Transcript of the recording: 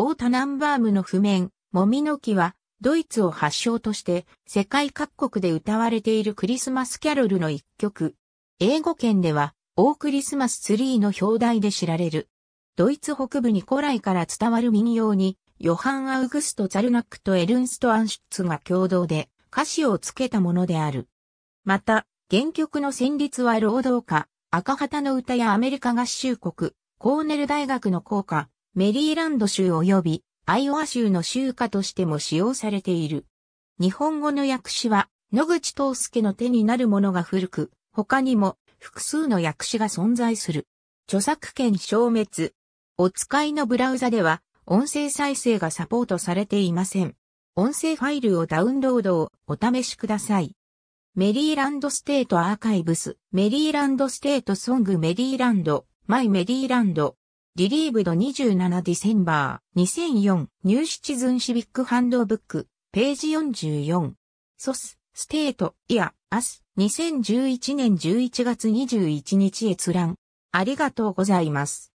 オータナンバームの譜面、もみの木は、ドイツを発祥として、世界各国で歌われているクリスマスキャロルの一曲。英語圏では、オークリスマスツリーの表題で知られる。ドイツ北部に古来から伝わる民謡に、ヨハン・アウグスト・ザルナックとエルンスト・アンシュツが共同で歌詞をつけたものである。また、原曲の旋律は労働家、赤旗の歌やアメリカ合衆国、コーネル大学の校歌、メリーランド州及びアイオワ州の州歌としても使用されている。日本語の訳詞は野口東介の手になるものが古く、他にも複数の訳詞が存在する。著作権消滅。お使いのブラウザでは音声再生がサポートされていません。音声ファイルをダウンロードをお試しください。メリーランドステートアーカイブス、メリーランドステートソングメリーランド、マイメリーランド。リリーブド27ディセンバー2004ニューシチズンシビックハンドブックページ44ソスステートイヤアス2011年11月21日閲覧ありがとうございます。